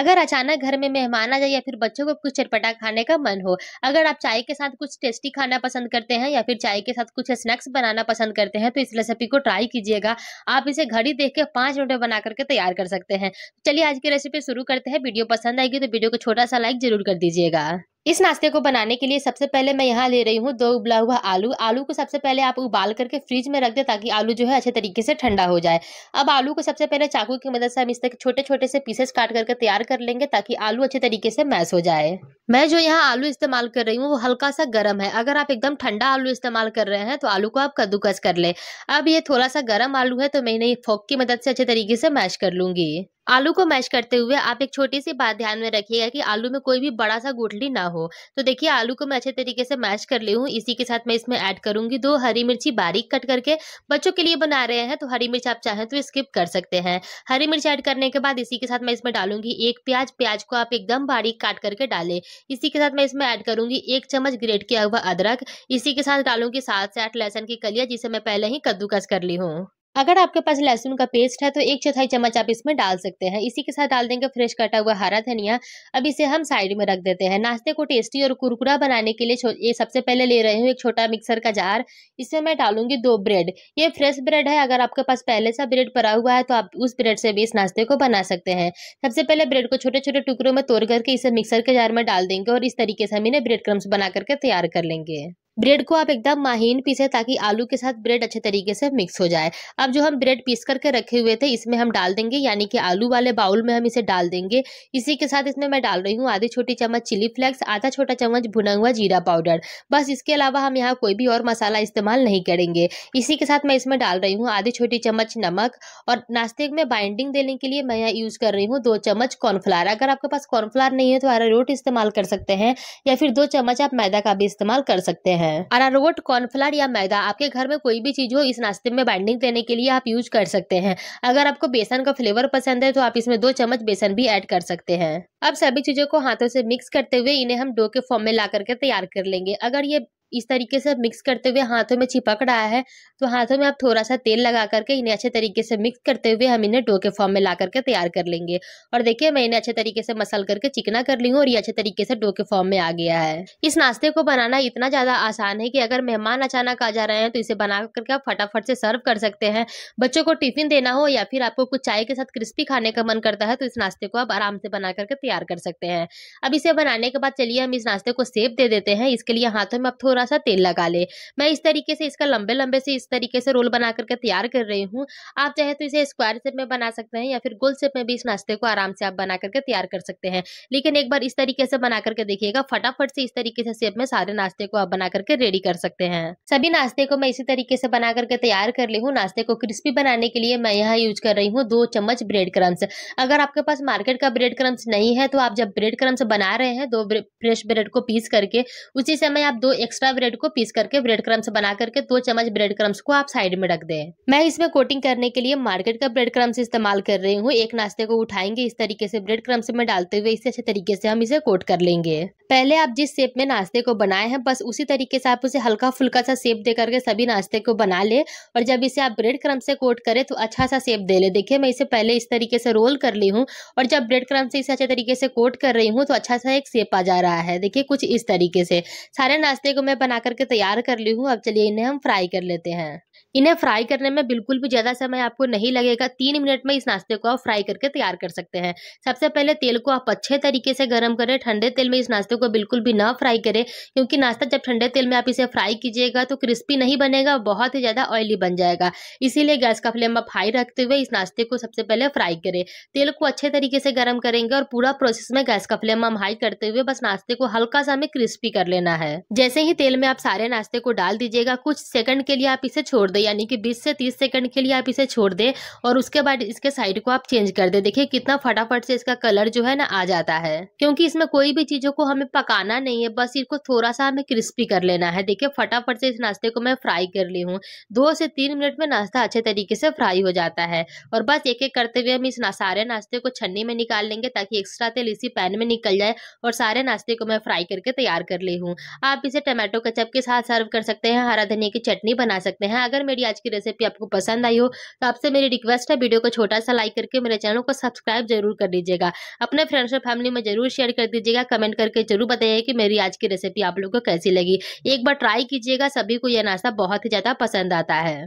अगर अचानक घर में मेहमान आ जाए या फिर बच्चों को कुछ चटपटा खाने का मन हो अगर आप चाय के साथ कुछ टेस्टी खाना पसंद करते हैं या फिर चाय के साथ कुछ स्नैक्स बनाना पसंद करते हैं तो इस रेसिपी को ट्राई कीजिएगा आप इसे घड़ी देख के पाँच मिनट में बना करके तैयार कर सकते हैं चलिए आज की रेसिपी शुरू करते हैं वीडियो पसंद आएगी तो वीडियो को छोटा सा लाइक जरूर कर दीजिएगा इस नाश्ते को बनाने के लिए सबसे पहले मैं यहाँ ले रही हूँ दो उबला हुआ आलू आलू को सबसे पहले आप उबाल करके फ्रिज में रख दे ताकि आलू जो है अच्छे तरीके से ठंडा हो जाए अब आलू को सबसे पहले चाकू की मदद से हम इस तरह छोटे छोटे से पीसेस काट करके तैयार कर लेंगे ताकि आलू अच्छे तरीके से मैश हो जाए मैं जो यहाँ आलू इस्तेमाल कर रही हूँ वो हल्का सा गर्म है अगर आप एकदम ठंडा आलू इस्तेमाल कर रहे हैं तो आलू को आप कद्दूकस कर ले अब ये थोड़ा सा गर्म आलू है तो मैंने फोक की मदद से अच्छे तरीके से मैश कर लूंगी आलू को मैश करते हुए आप एक छोटी सी बात ध्यान में रखिएगा कि आलू में कोई भी बड़ा सा गुठली ना हो तो देखिए आलू को मैं अच्छे तरीके से मैश कर ली हूँ इसी के साथ मैं इसमें ऐड करूंगी दो हरी मिर्ची बारीक कट करके बच्चों के लिए बना रहे हैं तो हरी मिर्च आप चाहें तो स्किप कर सकते हैं हरी मिर्च ऐड करने के बाद इसी के साथ मैं इसमें डालूंगी एक प्याज प्याज को आप एकदम बारीक काट करके डालें इसी के साथ मैं इसमें ऐड करूंगी एक चम्मच ग्रेट किया हुआ अदरक इसी के साथ डालूंगी सात से आठ लहसन की कलिया जिसे मैं पहले ही कद्दूकस कर ली हूँ अगर आपके पास लहसुन का पेस्ट है तो एक चौथाई चम्मच आप इसमें डाल सकते हैं इसी के साथ डाल देंगे फ्रेश कटा हुआ हरा धनिया अब इसे हम साइड में रख देते हैं नाश्ते को टेस्टी और कुरकुरा बनाने के लिए ये सबसे पहले ले रहे हूँ एक छोटा मिक्सर का जार इसमें मैं डालूंगी दो ब्रेड ये फ्रेश ब्रेड है अगर आपके पास पहले सा ब्रेड पड़ा हुआ है तो आप उस ब्रेड से भी इस नाश्ते को बना सकते हैं सबसे पहले ब्रेड को छोटे छोटे टुकड़ों में तोड़ करके इसे मिक्सर के जार में डाल देंगे और इस तरीके से हम इन्हें ब्रेड क्रम्स बना करके तैयार कर लेंगे ब्रेड को आप एकदम माहीन पीसें ताकि आलू के साथ ब्रेड अच्छे तरीके से मिक्स हो जाए अब जो हम ब्रेड पीस करके रखे हुए थे इसमें हम डाल देंगे यानी कि आलू वाले बाउल में हम इसे डाल देंगे इसी के साथ इसमें मैं डाल रही हूँ आधी छोटी चम्मच चिली फ्लेक्स आधा छोटा चम्मच भुना हुआ जीरा पाउडर बस इसके अलावा हम यहाँ कोई भी और मसाला इस्तेमाल नहीं करेंगे इसी के साथ मैं इसमें डाल रही हूँ आधी छोटी चम्मच नमक और नाश्ते में बाइंडिंग देने के लिए मैं यहाँ यूज़ कर रही हूँ दो चम्मच कॉर्नफ्लावर अगर आपके पास कॉर्नफ्लावर नहीं है तो आरा रोट इस्तेमाल कर सकते हैं या फिर दो चम्मच आप मैदा का भी इस्तेमाल कर सकते हैं हैं अरारोट कॉर्नफ्लर या मैदा आपके घर में कोई भी चीज हो इस नाश्ते में बाइंडिंग देने के लिए आप यूज कर सकते हैं अगर आपको बेसन का फ्लेवर पसंद है तो आप इसमें दो चम्मच बेसन भी ऐड कर सकते हैं अब सभी चीजों को हाथों से मिक्स करते हुए इन्हें हम डो के फॉर्म में ला करके तैयार कर लेंगे अगर ये इस तरीके से मिक्स करते हुए हाथों में चिपक रहा है तो हाथों में आप थोड़ा सा तेल लगा करके इन्हें अच्छे तरीके से मिक्स करते हुए हम इन्हें डो के फॉर्म में ला करके तैयार कर लेंगे और देखिए मैं इन्हें अच्छे तरीके से मसल करके चिकना कर ली हूँ और ये अच्छे तरीके से डो के फॉर्म में आ गया है इस नाश्ते को बनाना इतना ज़्यादा आसान है कि अगर मेहमान अचानक आ जा रहे हैं तो इसे बना करके आप फटाफट से सर्व कर सकते हैं बच्चों को टिफिन देना हो या फिर आपको कुछ चाय के साथ क्रिस्पी खाने का मन करता है तो इस नाश्ते को आप आराम से बना करके तैयार कर सकते हैं अब इसे बनाने के बाद चलिए हम इस नाश्ते को सेब दे देते हैं इसके लिए हाथों में आप थोड़ा थोड़ा सा तेल लगा ले मैं इस तरीके से इसका लंबे लंबे से इस तरीके से रोल बना करके तैयार कर रही हूँ आप चाहे तो इसे स्क्वायर शेप में बना सकते हैं या फिर गोल शेप में भी इस नाश्ते को आराम से आप बना करके तैयार कर सकते हैं लेकिन एक बार इस तरीके से बना करके देखिएगा फटाफट से इस तरीके से शेप में सारे नाश्ते को आप बना करके रेडी कर सकते हैं सभी नाश्ते को मैं इसी तरीके से बना करके तैयार कर ली हूँ नाश्ते को क्रिस्पी बनाने के लिए मैं यहाँ यूज कर रही हूँ दो चम्मच ब्रेड क्रम्स अगर आपके पास मार्केट का ब्रेड क्रम्स नहीं है तो आप जब ब्रेड क्रम्स बना रहे हैं दो फ्रेश ब्रेड को पीस करके उसी समय आप दो एक्स्ट्रा वाला ब्रेड को पीस करके ब्रेड क्रम्स बना करके दो चम्मच ब्रेड क्रम्स को आप साइड में रख दे मैं इसमें कोटिंग करने के लिए मार्केट का ब्रेड क्रम्स इस्तेमाल कर रही हूँ एक नाश्ते को उठाएंगे इस तरीके से ब्रेड क्रम्स में डालते हुए इसे अच्छे तरीके से हम इसे कोट कर लेंगे पहले आप जिस शेप में नाश्ते को बनाए हैं बस उसी तरीके से आप उसे हल्का फुल्का सा शेप दे करके सभी नाश्ते को बना ले और जब इसे आप ब्रेड क्रम से कोट करें तो अच्छा सा शेप दे ले देखिए मैं इसे पहले इस तरीके से रोल कर ली हूँ और जब ब्रेड क्रम से इसे अच्छे तरीके से कोट कर रही हूँ तो अच्छा सा एक शेप आ जा रहा है देखिए कुछ इस तरीके से सारे नाश्ते को मैं बना करके तैयार कर ली हूँ अब चलिए इन्हें हम फ्राई कर लेते हैं इन्हें फ्राई करने में बिल्कुल भी ज़्यादा समय आपको नहीं लगेगा तीन मिनट में इस नाश्ते को आप फ्राई करके तैयार कर सकते हैं सबसे पहले तेल को आप अच्छे तरीके से गर्म करें ठंडे तेल में इस नाश्ते को बिल्कुल भी ना फ्राई करें क्योंकि नाश्ता जब ठंडे तेल में आप इसे फ्राई कीजिएगा तो क्रिस्पी नहीं बनेगा बहुत ही ज़्यादा ऑयली बन जाएगा इसीलिए गैस का फ्लेम आप हाई रखते हुए इस नाश्ते को सबसे पहले फ्राई करें तेल को अच्छे तरीके से गर्म करेंगे और पूरा प्रोसेस में गैस का फ्लेम हम हाई करते हुए बस नाश्ते को हल्का सा हमें क्रिस्पी कर लेना है जैसे ही तेल में आप सारे नाश्ते को डाल दीजिएगा कुछ सेकंड के लिए आप इसे छोड़ दें यानी कि 20 से 30 सेकंड के लिए आप इसे छोड़ दें और उसके बाद इसके साइड को आप चेंज कर दें देखिए कितना फटाफट से इसका कलर जो है ना आ जाता है क्योंकि इसमें कोई भी चीज़ों को हमें पकाना नहीं है बस इसको थोड़ा सा हमें क्रिस्पी कर लेना है देखिए फटाफट से इस नाश्ते को मैं फ्राई कर ली हूँ दो से तीन मिनट में नाश्ता अच्छे तरीके से फ्राई हो जाता है और बस एक एक करते हुए हम इस सारे नाश्ते को छन्नी में निकाल लेंगे ताकि एक्स्ट्रा तेल इसी पैन में निकल जाए और सारे नाश्ते को मैं फ्राई करके तैयार कर ली हूँ आप इसे टमाटो कचप के साथ सर्व कर सकते हैं हरा धनिया की चटनी बना सकते हैं अगर मेरी आज की रेसिपी आपको पसंद आई हो तो आपसे मेरी रिक्वेस्ट है वीडियो को छोटा सा लाइक करके मेरे चैनल को सब्सक्राइब जरूर कर दीजिएगा अपने फ्रेंड्स और फैमिली में जरूर शेयर कर दीजिएगा कमेंट करके जरूर बताइए कि मेरी आज की रेसिपी आप लोग को कैसी लगी एक बार ट्राई कीजिएगा सभी को यह नाश्ता बहुत ही ज़्यादा पसंद आता है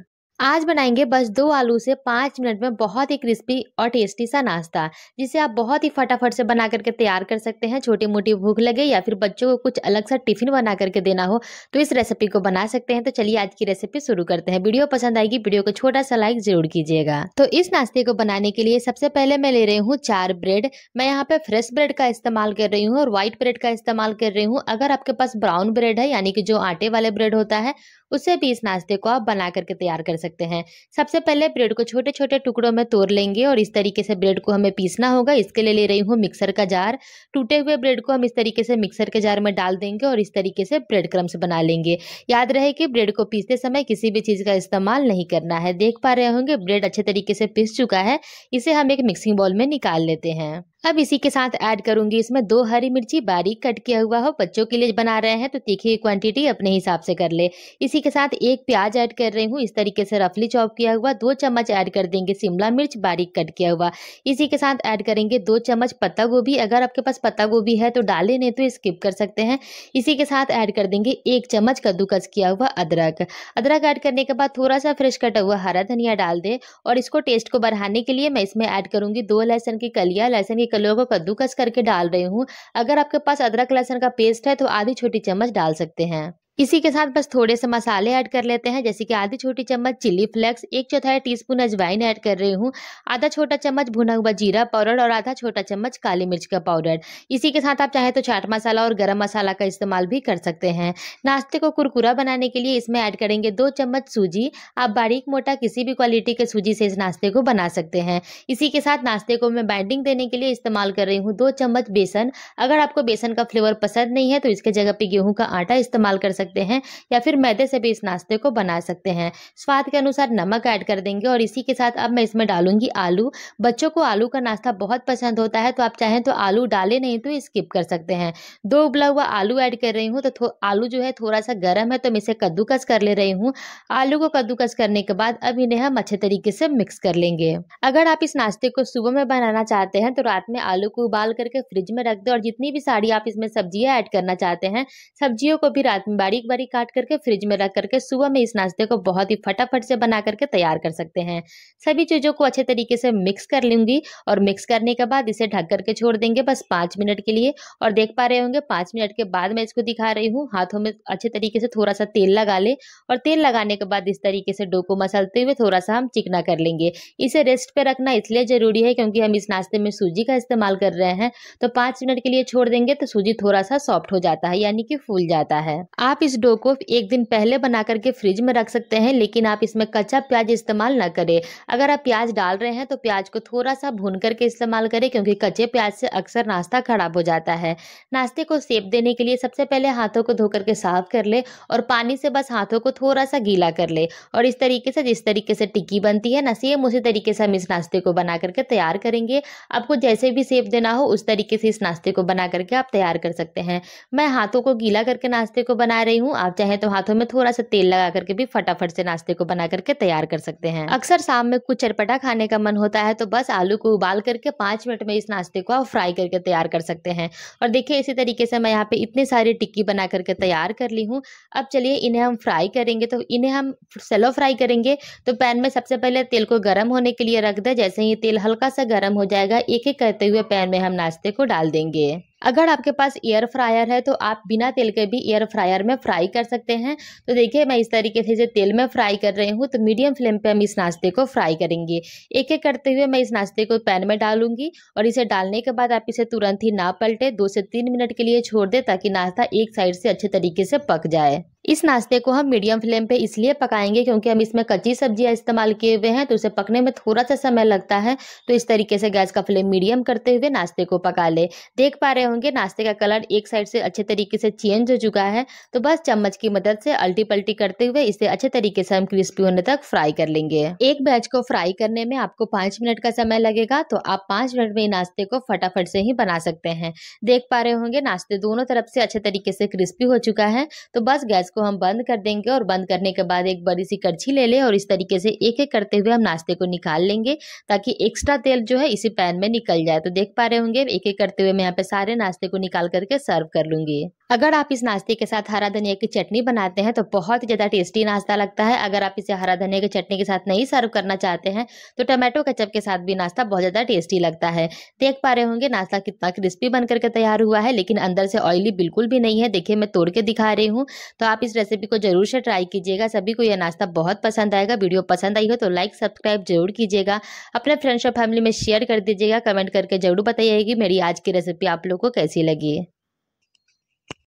आज बनाएंगे बस दो आलू से पाँच मिनट में बहुत ही क्रिस्पी और टेस्टी सा नाश्ता जिसे आप बहुत ही फटाफट से बना करके तैयार कर सकते हैं छोटी मोटी भूख लगे या फिर बच्चों को कुछ अलग सा टिफिन बना करके देना हो तो इस रेसिपी को बना सकते हैं तो चलिए आज की रेसिपी शुरू करते हैं वीडियो पसंद आएगी वीडियो को छोटा सा लाइक जरूर कीजिएगा तो इस नाश्ते को बनाने के लिए सबसे पहले मैं ले रही हूँ चार ब्रेड मैं यहाँ पे फ्रेश ब्रेड का इस्तेमाल कर रही हूँ और व्हाइट ब्रेड का इस्तेमाल कर रही हूँ अगर आपके पास ब्राउन ब्रेड है यानी कि जो आटे वाले ब्रेड होता है उससे भी इस नाश्ते को आप बना करके तैयार कर सकते हैं सबसे पहले ब्रेड को छोटे छोटे टुकड़ों में तोड़ लेंगे और इस तरीके से ब्रेड को हमें पीसना होगा इसके लिए ले रही हूँ मिक्सर का जार टूटे हुए ब्रेड को हम इस तरीके से मिक्सर के जार में डाल देंगे और इस तरीके से ब्रेड क्रम्स बना लेंगे याद रहे कि ब्रेड को पीसते समय किसी भी चीज़ का इस्तेमाल नहीं करना है देख पा रहे होंगे ब्रेड अच्छे तरीके से पीस चुका है इसे हम एक मिक्सिंग बॉल में निकाल लेते हैं अब इसी के साथ ऐड करूंगी इसमें दो हरी मिर्ची बारीक कट किया हुआ हो बच्चों के लिए बना रहे हैं तो तीखी क्वांटिटी अपने हिसाब से कर ले इसी के साथ एक प्याज ऐड कर रही हूँ इस तरीके से रफली चॉप किया हुआ दो चम्मच ऐड कर देंगे शिमला मिर्च बारीक कट किया हुआ इसी के साथ ऐड करेंगे दो चम्मच पत्ता गोभी अगर आपके पास पत्ता गोभी है तो डाले नहीं तो स्किप कर सकते हैं इसी के साथ ऐड कर देंगे एक चम्मच कद्दूकस किया हुआ अदरक अदरक ऐड करने के बाद थोड़ा सा फ्रेश कटा हुआ हरा धनिया डाल दें और इसको टेस्ट को बढ़ाने के लिए मैं इसमें ऐड करूँगी दो लहसुन की कलिया लहसुन की कलियों को कद्दूकस करके डाल रही हूँ अगर आपके पास अदरक लहसुन का पेस्ट है तो आधी छोटी चम्मच डाल सकते हैं इसी के साथ बस थोड़े से मसाले ऐड कर लेते हैं जैसे कि आधी छोटी चम्मच चिली फ्लेक्स एक चौथाई टीस्पून अजवाइन ऐड कर रही हूँ आधा छोटा चम्मच भुना हुआ जीरा पाउडर और आधा छोटा चम्मच काली मिर्च का पाउडर इसी के साथ आप चाहे तो चाट मसाला और गरम मसाला का इस्तेमाल भी कर सकते हैं नाश्ते को कुरकुरा बनाने के लिए इसमें ऐड करेंगे दो चम्मच सूजी आप बारीक मोटा किसी भी क्वालिटी के सूजी से इस नाश्ते को बना सकते हैं इसी के साथ नाश्ते को मैं बाइंडिंग देने के लिए इस्तेमाल कर रही हूँ दो चम्मच बेसन अगर आपको बेसन का फ्लेवर पसंद नहीं है तो इसके जगह पर गेहूँ का आटा इस्तेमाल कर सकते सकते हैं या फिर मैदे से भी इस नाश्ते को बना सकते हैं स्वाद के अनुसार नमक ऐड कर देंगे और इसी के साथ अब मैं इसमें डालूंगी आलू बच्चों को आलू का नाश्ता बहुत पसंद होता है तो आप चाहें तो आलू डालें नहीं तो स्किप कर सकते हैं दो उबला हुआ आलू ऐड कर रही हूँ तो आलू जो है थोड़ा सा गर्म है तो मैं इसे कद्दूकस कर ले रही हूँ आलू को कद्दूकस करने के बाद अब इन्हें हम अच्छे तरीके से मिक्स कर लेंगे अगर आप इस नाश्ते को सुबह में बनाना चाहते हैं तो रात में आलू को उबाल करके फ्रिज में रख दें और जितनी भी साड़ी आप इसमें सब्जियां ऐड करना चाहते हैं सब्जियों को भी रात में बारीक बारीक काट करके फ्रिज में रख करके सुबह में इस नाश्ते को बहुत ही फटाफट से बना करके तैयार कर सकते हैं सभी चीज़ों को अच्छे तरीके से मिक्स कर लूँगी और मिक्स करने के बाद इसे ढक करके छोड़ देंगे बस पाँच मिनट के लिए और देख पा रहे होंगे पाँच मिनट के बाद मैं इसको दिखा रही हूँ हाथों में अच्छे तरीके से थोड़ा सा तेल लगा ले और तेल लगाने के बाद इस तरीके से डो को मसलते हुए थोड़ा सा हम चिकना कर लेंगे इसे रेस्ट पर रखना इसलिए ज़रूरी है क्योंकि हम इस नाश्ते में सूजी का इस्तेमाल कर रहे हैं तो पाँच मिनट के लिए छोड़ देंगे तो सूजी थोड़ा सा सॉफ्ट हो जाता है यानी कि फूल जाता है आप इस डो को एक दिन पहले बना करके फ्रिज में रख सकते हैं लेकिन आप इसमें कच्चा प्याज इस्तेमाल ना करें अगर आप प्याज डाल रहे हैं तो प्याज को थोड़ा सा भून करके इस्तेमाल करें क्योंकि कच्चे प्याज से अक्सर नाश्ता खराब हो जाता है नाश्ते को सेप देने के लिए सबसे पहले हाथों को धो करके साफ कर ले और पानी से बस हाथों को थोड़ा सा गीला कर ले और इस तरीके से जिस तरीके से टिक्की बनती है ना सेम उसी तरीके से हम इस नाश्ते को बना करके तैयार करेंगे आपको जैसे भी सेप देना हो उस तरीके से इस नाश्ते को बना करके आप तैयार कर सकते हैं मैं हाथों को गीला करके नाश्ते को बना रही रही हूँ आप चाहे तो हाथों में थोड़ा सा तेल लगा करके भी फटाफट से नाश्ते को बना करके तैयार कर सकते हैं अक्सर शाम में कुछ चटपटा खाने का मन होता है तो बस आलू को उबाल करके पांच मिनट में इस नाश्ते को आप फ्राई करके तैयार कर सकते हैं और देखिये इसी तरीके से मैं यहाँ पे इतने सारे टिक्की बना करके तैयार कर ली हूँ अब चलिए इन्हें हम फ्राई करेंगे तो इन्हें हम सेलो फ्राई करेंगे तो पैन में सबसे पहले तेल को गर्म होने के लिए रख दे जैसे ही तेल हल्का सा गर्म हो जाएगा एक एक करते हुए पैन में हम नाश्ते को डाल देंगे अगर आपके पास एयर फ्रायर है तो आप बिना तेल के भी एयर फ्रायर में फ्राई कर सकते हैं तो देखिए मैं इस तरीके से जो तेल में फ्राई कर रही हूँ तो मीडियम फ्लेम पर हम इस नाश्ते को फ्राई करेंगे एक एक करते हुए मैं इस नाश्ते को पैन में डालूंगी और इसे डालने के बाद आप इसे तुरंत ही ना पलटे दो से तीन मिनट के लिए छोड़ दें ताकि नाश्ता एक साइड से अच्छे तरीके से पक जाए इस नाश्ते को हम मीडियम फ्लेम पे इसलिए पकाएंगे क्योंकि हम इसमें कच्ची सब्जियां इस्तेमाल किए हुए हैं तो उसे पकने में थोड़ा सा समय लगता है तो इस तरीके से गैस का फ्लेम मीडियम करते हुए नाश्ते को पका ले देख पा रहे होंगे नाश्ते का कलर एक साइड से अच्छे तरीके से चेंज हो चुका है तो बस चम्मच की मदद से अल्टी पल्टी करते हुए इसे अच्छे तरीके से हम क्रिस्पी होने तक फ्राई कर लेंगे एक बैच को फ्राई करने में आपको पांच मिनट का समय लगेगा तो आप पांच मिनट में नाश्ते को फटाफट से ही बना सकते हैं देख पा रहे होंगे नाश्ते दोनों तरफ से अच्छे तरीके से क्रिस्पी हो चुका है तो बस गैस को हम बंद कर देंगे और बंद करने के बाद एक बड़ी सी करछी ले लें और इस तरीके से एक एक करते हुए हम नाश्ते को निकाल लेंगे ताकि एक्स्ट्रा तेल जो है इसी पैन में निकल जाए तो देख पा रहे होंगे एक एक करते हुए मैं यहाँ पे सारे नाश्ते को निकाल करके सर्व कर लूँगी अगर आप इस नाश्ते के साथ हरा धनिया की चटनी बनाते हैं तो बहुत ही ज़्यादा टेस्टी नाश्ता लगता है अगर आप इसे हरा धनिया की चटनी के साथ नहीं सर्व करना चाहते हैं तो टमाटो कचप के साथ भी नाश्ता बहुत ज़्यादा टेस्टी लगता है देख पा रहे होंगे नाश्ता कितना क्रिस्पी बन करके तैयार हुआ है लेकिन अंदर से ऑयली बिल्कुल भी नहीं है देखिए मैं तोड़ के दिखा रही हूँ तो आप इस रेसिपी को जरूर से ट्राई कीजिएगा सभी को यह नाश्ता बहुत पसंद आएगा वीडियो पसंद आई हो तो लाइक सब्सक्राइब जरूर कीजिएगा अपने फ्रेंड्स और फैमिली में शेयर कर दीजिएगा कमेंट करके जरूर बताइएगी मेरी आज की रेसिपी आप लोग को कैसी लगी